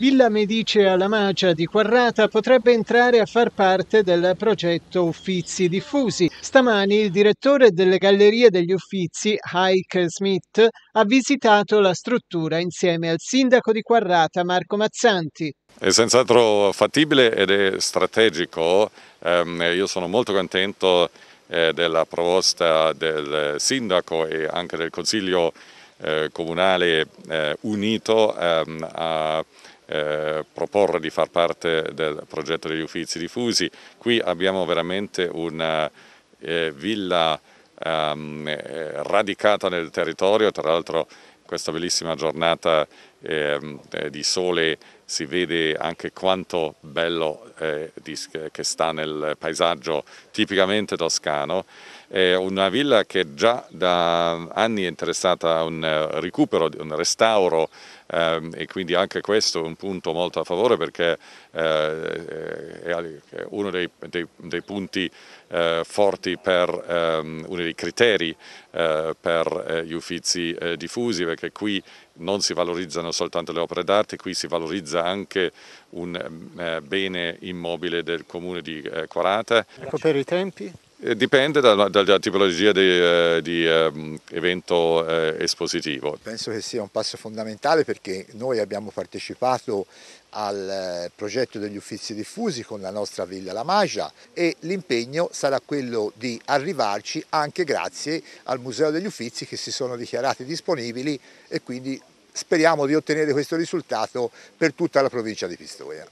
Villa Medice alla Magia di Quarrata potrebbe entrare a far parte del progetto Uffizi Diffusi. Stamani il direttore delle Gallerie degli Uffizi, Heike Smith, ha visitato la struttura insieme al sindaco di Quarrata, Marco Mazzanti. È senz'altro fattibile ed è strategico. Ehm, io sono molto contento eh, della proposta del sindaco e anche del consiglio eh, comunale eh, unito ehm, a eh, proporre di far parte del progetto degli Uffizi Diffusi. Qui abbiamo veramente una villa ehm, radicata nel territorio, tra l'altro questa bellissima giornata Ehm, eh, di sole si vede anche quanto bello eh, eh, che sta nel paesaggio tipicamente toscano. È una villa che già da anni è interessata a un recupero, un restauro ehm, e quindi anche questo è un punto molto a favore perché è uno dei, dei, dei punti forti per ehm, uno dei criteri per gli uffizi diffusi perché qui non si valorizzano non soltanto le opere d'arte, qui si valorizza anche un eh, bene immobile del comune di eh, Quarata. Ecco per i tempi? Eh, dipende dalla, dalla tipologia di, di um, evento eh, espositivo. Penso che sia un passo fondamentale perché noi abbiamo partecipato al progetto degli uffizi diffusi con la nostra Villa La Magia e l'impegno sarà quello di arrivarci anche grazie al Museo degli Uffizi che si sono dichiarati disponibili e quindi Speriamo di ottenere questo risultato per tutta la provincia di Pistoia.